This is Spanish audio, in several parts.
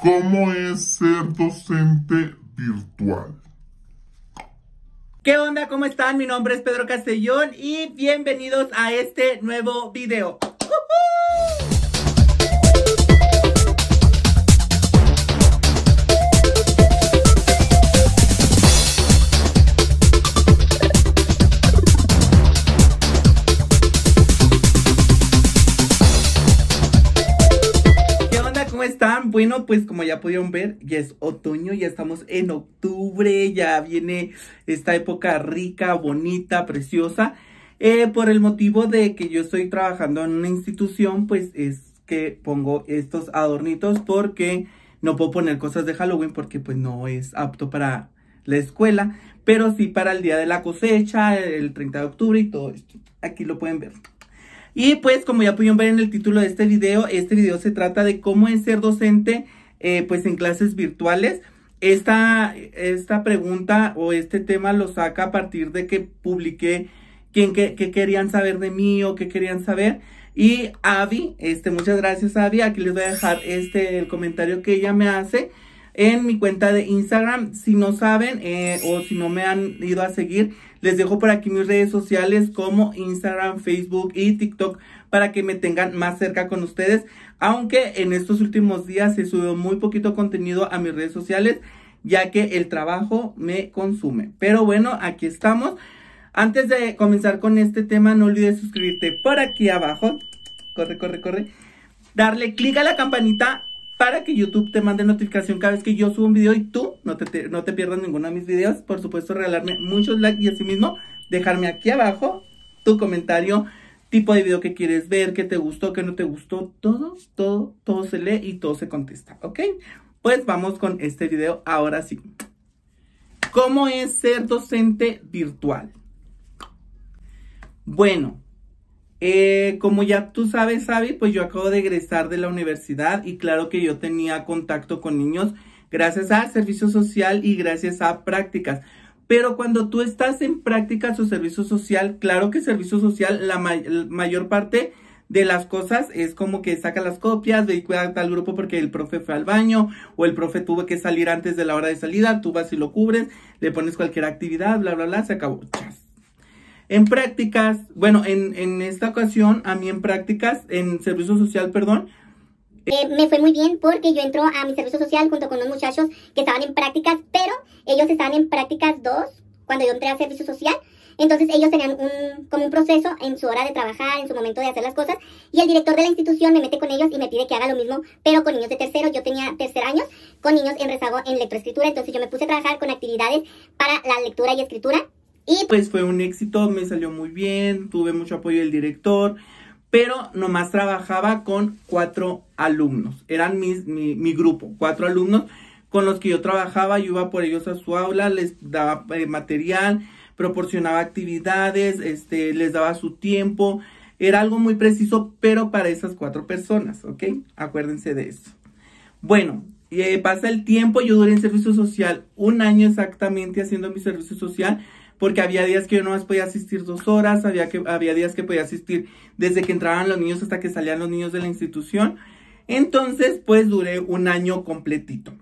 ¿Cómo es ser docente virtual? ¿Qué onda? ¿Cómo están? Mi nombre es Pedro Castellón y bienvenidos a este nuevo video. bueno, pues como ya pudieron ver, ya es otoño, ya estamos en octubre, ya viene esta época rica, bonita, preciosa. Eh, por el motivo de que yo estoy trabajando en una institución, pues es que pongo estos adornitos porque no puedo poner cosas de Halloween porque pues no es apto para la escuela, pero sí para el día de la cosecha, el 30 de octubre y todo esto. Aquí lo pueden ver. Y pues como ya pudieron ver en el título de este video, este video se trata de cómo es ser docente eh, pues en clases virtuales. Esta, esta pregunta o este tema lo saca a partir de que publiqué qué, querían saber de mí o qué querían saber. Y Avi, este, muchas gracias Avi, aquí les voy a dejar este, el comentario que ella me hace en mi cuenta de Instagram. Si no saben eh, o si no me han ido a seguir, les dejo por aquí mis redes sociales como Instagram, Facebook y TikTok para que me tengan más cerca con ustedes. Aunque en estos últimos días se subió muy poquito contenido a mis redes sociales ya que el trabajo me consume. Pero bueno, aquí estamos. Antes de comenzar con este tema, no olvides suscribirte por aquí abajo. Corre, corre, corre. Darle clic a la campanita para que YouTube te mande notificación cada vez que yo subo un video y tú no te, no te pierdas ninguno de mis videos. Por supuesto, regalarme muchos likes y asimismo dejarme aquí abajo tu comentario, tipo de video que quieres ver, que te gustó, que no te gustó. Todo, todo, todo se lee y todo se contesta, ¿ok? Pues vamos con este video ahora sí. ¿Cómo es ser docente virtual? Bueno, eh, como ya tú sabes, Sabi, pues yo acabo de egresar de la universidad y claro que yo tenía contacto con niños gracias a servicio social y gracias a prácticas. Pero cuando tú estás en prácticas o servicio social, claro que servicio social, la, mayor parte de las cosas es como que saca las copias, ve a tal grupo porque el profe fue al baño o el profe tuvo que salir antes de la hora de salida, tú vas y lo cubres, le pones cualquier actividad, bla, bla, bla, se acabó. Chas. En prácticas, bueno, en, en esta ocasión, a mí en prácticas, en servicio social, perdón, eh, me fue muy bien porque yo entro a mi servicio social junto con unos muchachos que estaban en prácticas, pero ellos estaban en prácticas dos cuando yo entré a servicio social. Entonces ellos tenían un, como un proceso en su hora de trabajar, en su momento de hacer las cosas. Y el director de la institución me mete con ellos y me pide que haga lo mismo, pero con niños de tercero. Yo tenía tercer año con niños en rezago en lectoescritura. Entonces yo me puse a trabajar con actividades para la lectura y escritura. Y pues fue un éxito, me salió muy bien, tuve mucho apoyo del director, pero nomás trabajaba con cuatro alumnos, eran mi, grupo, cuatro alumnos con los que yo trabajaba, yo iba por ellos a su aula, les daba eh, material, proporcionaba actividades, este, les daba su tiempo, era algo muy preciso, pero para esas cuatro personas, ¿ok? Acuérdense de eso. Bueno, eh, pasa el tiempo, yo duré en servicio social un año exactamente haciendo mi servicio social, porque había días que yo no más podía asistir dos horas, había, que, había días que podía asistir desde que entraban los niños hasta que salían los niños de la institución. Entonces, pues duré un año completito.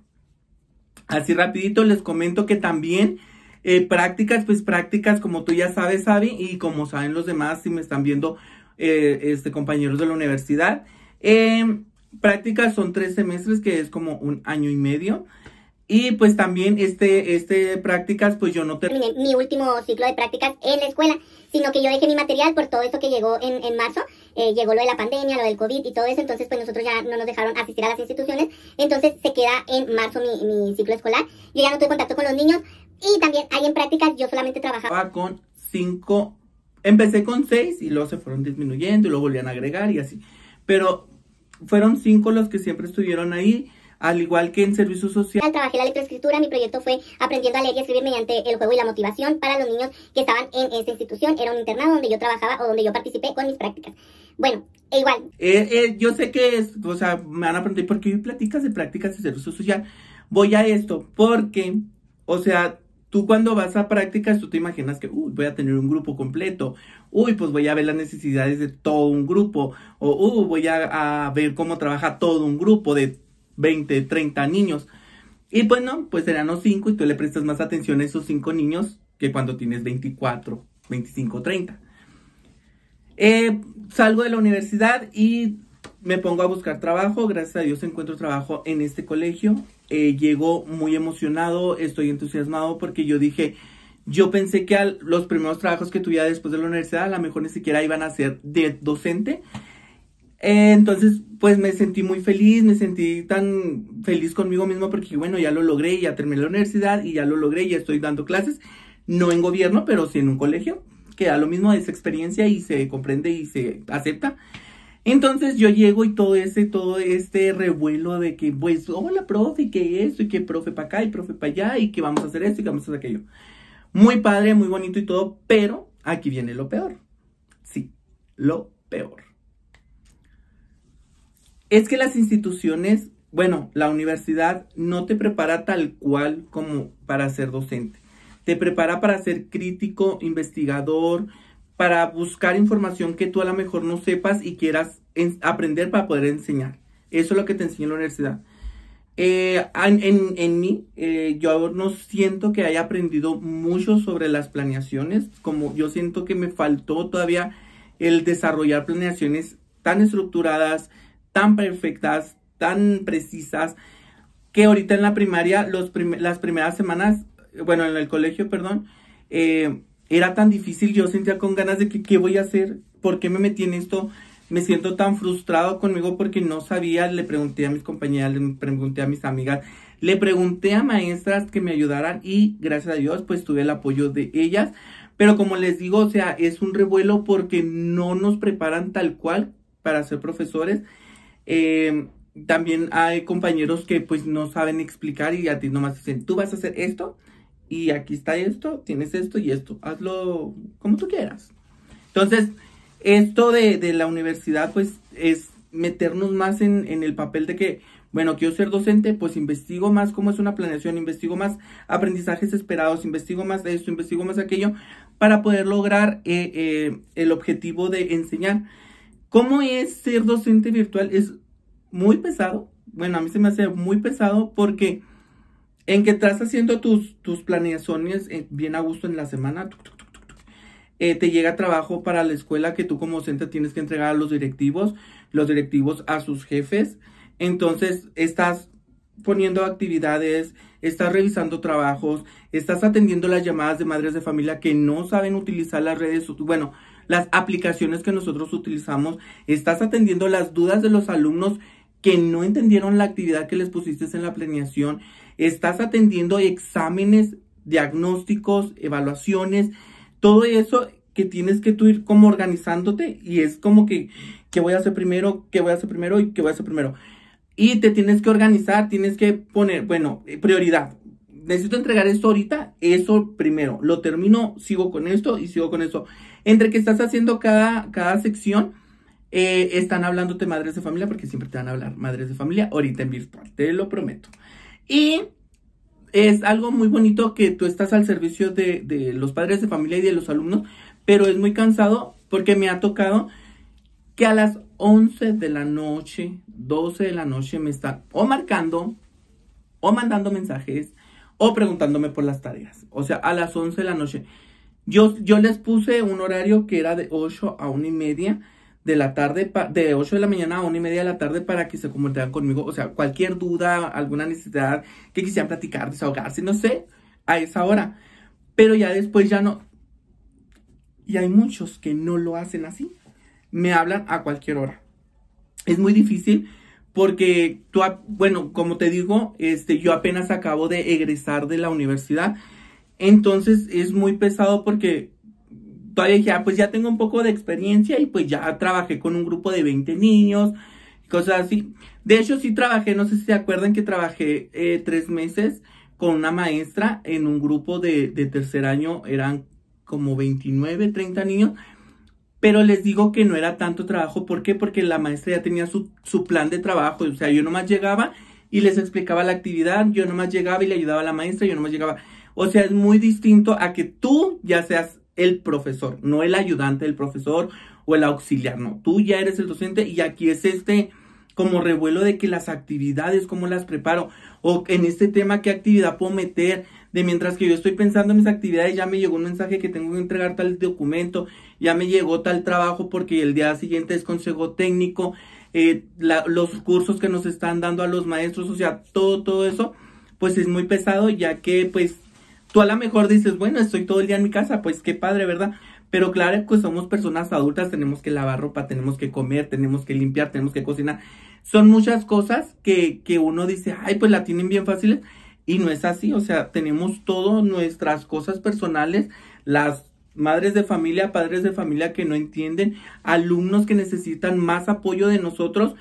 Así rapidito les comento que también eh, prácticas, pues prácticas como tú ya sabes, Abby, y como saben los demás, si me están viendo eh, este, compañeros de la universidad. Eh, prácticas son tres semestres, que es como un año y medio. Y pues también este, este prácticas, pues yo no terminé mi último ciclo de prácticas en la escuela, sino que yo dejé mi material por todo eso que llegó en, en marzo. Eh, llegó lo de la pandemia, lo del COVID y todo eso, entonces pues nosotros ya no nos dejaron asistir a las instituciones, entonces se queda en marzo mi, mi ciclo escolar. Yo ya no tuve contacto con los niños y también ahí en prácticas yo solamente trabajaba con cinco, empecé con seis y luego se fueron disminuyendo y luego volvían a agregar y así. Pero fueron cinco los que siempre estuvieron ahí al igual que en servicio social. Trabajé la escritura, mi proyecto fue aprendiendo a leer y escribir mediante el juego y la motivación para los niños que estaban en esa institución. Era un internado donde yo trabajaba o donde yo participé con mis prácticas. Bueno, e igual. Eh, eh, yo sé que es, o sea, me van a preguntar, ¿por qué platicas de prácticas de servicio social? Voy a esto, porque, o sea, Tú cuando vas a prácticas, tú te imaginas que, uy, voy a tener un grupo completo, uy, pues voy a ver las necesidades de todo un grupo, o uy, voy a, a, ver cómo trabaja todo un grupo de 20, 30 niños. Y bueno, pues, pues serán los 5 y tú le prestas más atención a esos 5 niños que cuando tienes 24, 25, 30. salgo de la universidad y me pongo a buscar trabajo. Gracias a Dios encuentro trabajo en este colegio. Eh, llego muy emocionado, estoy entusiasmado porque yo dije, yo pensé que los primeros trabajos que tuviera después de la universidad a lo mejor ni siquiera iban a ser de docente. Eh, entonces pues me sentí muy feliz, me sentí tan feliz conmigo mismo porque bueno, ya lo logré, ya terminé la universidad y ya lo logré, ya estoy dando clases, no en gobierno, pero sí en un colegio, que da lo mismo de esa experiencia y se comprende y se acepta. Entonces yo llego y todo ese, todo este revuelo de que, pues, hola, profe, y que eso? y que profe para acá, y profe para allá, y que vamos a hacer esto, y que vamos a hacer aquello. Muy padre, muy bonito y todo, pero aquí viene lo peor. Sí, lo peor es que las instituciones, bueno, la universidad no te prepara tal cual como para ser docente. Te prepara para ser crítico, investigador, para buscar información que tú a lo mejor no sepas y quieras aprender para poder enseñar. Eso es lo que te enseña la universidad. Eh, en, mí, eh, yo no siento que haya aprendido mucho sobre las planeaciones, como yo siento que me faltó todavía el desarrollar planeaciones tan estructuradas, tan perfectas, tan precisas, que ahorita en la primaria, los las primeras semanas, bueno, en el colegio, perdón, eh, era tan difícil, yo sentía con ganas de que, ¿qué voy a hacer? ¿Por qué me metí en esto? Me siento tan frustrado conmigo porque no sabía, le pregunté a mis compañeras, le pregunté a mis amigas, le pregunté a maestras que me ayudaran y gracias a Dios pues tuve el apoyo de ellas. Pero como les digo, o sea, es un revuelo porque no nos preparan tal cual para ser profesores. Eh, también hay compañeros que pues no saben explicar y a ti nomás dicen, tú vas a hacer esto y aquí está esto, tienes esto y esto, hazlo como tú quieras. Entonces, esto de, la universidad pues es meternos más en, el papel de que, bueno, quiero ser docente, pues investigo más cómo es una planeación, investigo más aprendizajes esperados, investigo más de esto, investigo más aquello, para poder lograr eh, eh, el objetivo de enseñar. ¿Cómo es ser docente virtual? Es muy pesado. Bueno, a mí se me hace muy pesado porque en que estás haciendo tus, tus planeaciones eh, bien a gusto en la semana, eh, te llega trabajo para la escuela que tú como docente tienes que entregar a los directivos, los directivos a sus jefes. Entonces, estás poniendo actividades, estás revisando trabajos, estás atendiendo las llamadas de madres de familia que no saben utilizar las redes, bueno, las aplicaciones que nosotros utilizamos, estás atendiendo las dudas de los alumnos que no entendieron la actividad que les pusiste en la planeación, estás atendiendo exámenes, diagnósticos, evaluaciones, todo eso que tienes que tú ir como organizándote y es como que, ¿qué voy a hacer primero? ¿Qué voy a hacer primero? ¿Y qué voy a hacer primero? Y te tienes que organizar, tienes que poner, bueno, prioridad necesito entregar esto ahorita, eso primero, lo termino, sigo con esto y sigo con eso. Entre que estás haciendo cada, cada sección, eh, están hablándote madres de familia, porque siempre te van a hablar madres de familia, ahorita en virtual, te lo prometo. Y es algo muy bonito que tú estás al servicio de, de los padres de familia y de los alumnos, pero es muy cansado porque me ha tocado que a las 11 de la noche, 12 de la noche me están o marcando o mandando mensajes o preguntándome por las tareas. O sea, a las 11 de la noche. Yo, yo les puse un horario que era de 8 a 1 y media de la tarde, de 8 de la mañana a 1 y media de la tarde para que se comunicaran conmigo. O sea, cualquier duda, alguna necesidad que quisieran platicar, desahogarse, no sé, a esa hora. Pero ya después ya no. Y hay muchos que no lo hacen así. Me hablan a cualquier hora. Es muy difícil porque tú, bueno, como te digo, este, yo apenas acabo de egresar de la universidad, entonces es muy pesado porque todavía dije, ah, pues ya tengo un poco de experiencia y pues ya trabajé con un grupo de 20 niños, cosas así. De hecho, sí trabajé, no sé si se acuerdan que trabajé eh, tres meses con una maestra en un grupo de, de tercer año, eran como 29, 30 niños, pero les digo que no era tanto trabajo. ¿Por qué? Porque la maestra ya tenía su, su plan de trabajo. O sea, yo nomás llegaba y les explicaba la actividad, yo nomás llegaba y le ayudaba a la maestra, yo nomás llegaba. O sea, es muy distinto a que tú ya seas el profesor, no el ayudante del profesor o el auxiliar, no, tú ya eres el docente y aquí es este como revuelo de que las actividades, cómo las preparo, o en este tema qué actividad puedo meter, de mientras que yo estoy pensando en mis actividades, ya me llegó un mensaje que tengo que entregar tal documento, ya me llegó tal trabajo porque el día siguiente es consejo técnico, eh, los cursos que nos están dando a los maestros, o sea, todo, todo eso, pues es muy pesado, ya que pues tú a lo mejor dices, bueno, estoy todo el día en mi casa, pues qué padre, ¿verdad? Pero claro, pues somos personas adultas, tenemos que lavar ropa, tenemos que comer, tenemos que limpiar, tenemos que cocinar. Son muchas cosas que, que uno dice, ay, pues la tienen bien fáciles, y no es así, o sea, tenemos todas nuestras cosas personales, las madres de familia, padres de familia que no entienden, alumnos que necesitan más apoyo de nosotros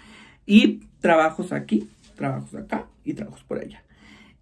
y trabajos aquí, trabajos acá y trabajos por allá.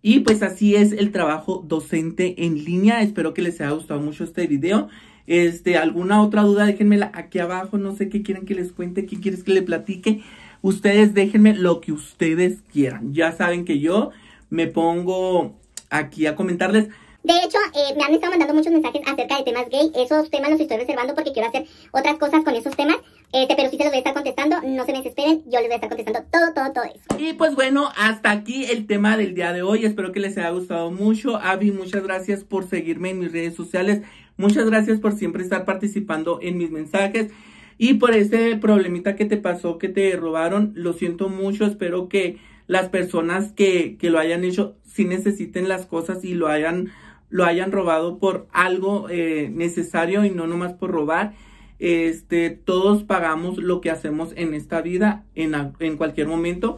Y pues así es el trabajo docente en línea. Espero que les haya gustado mucho este video. Este, alguna otra duda, déjenmela aquí abajo. No sé qué quieren que les cuente, qué quieres que le platique. Ustedes déjenme lo que ustedes quieran. Ya saben que yo me pongo aquí a comentarles. De hecho, eh, me han estado mandando muchos mensajes acerca de temas gay. Esos temas los estoy reservando porque quiero hacer otras cosas con esos temas. Este, pero sí se los voy a estar contestando. No se me desesperen. Yo les voy a estar contestando todo, todo, todo eso. Y pues bueno, hasta aquí el tema del día de hoy. Espero que les haya gustado mucho. Avi, muchas gracias por seguirme en mis redes sociales. Muchas gracias por siempre estar participando en mis mensajes. Y por ese problemita que te pasó, que te robaron, lo siento mucho. Espero que las personas que, lo hayan hecho si necesiten las cosas y lo hayan, lo hayan robado por algo eh, necesario y no nomás por robar. Este, todos pagamos lo que hacemos en esta vida, en, cualquier momento.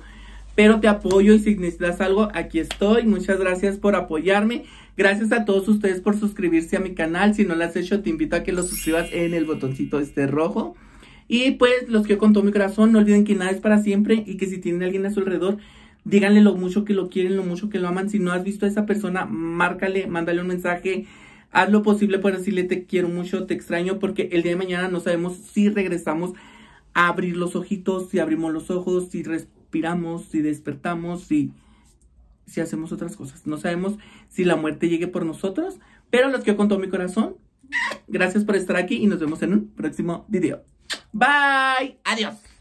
Pero te apoyo y si necesitas algo, aquí estoy. Muchas gracias por apoyarme. Gracias a todos ustedes por suscribirse a mi canal. Si no lo has hecho, te invito a que lo suscribas en el botoncito este rojo. Y pues los que todo mi corazón, no olviden que nada es para siempre y que si tienen alguien a su alrededor, díganle lo mucho que lo quieren, lo mucho que lo aman. Si no has visto a esa persona, márcale, mándale un mensaje. Haz lo posible por decirle te quiero mucho, te extraño, porque el día de mañana no sabemos si regresamos a abrir los ojitos, si abrimos los ojos, si respiramos, si despertamos, si, si hacemos otras cosas. No sabemos si la muerte llegue por nosotros, pero los quiero con todo mi corazón. Gracias por estar aquí y nos vemos en un próximo video. Bye. Adiós.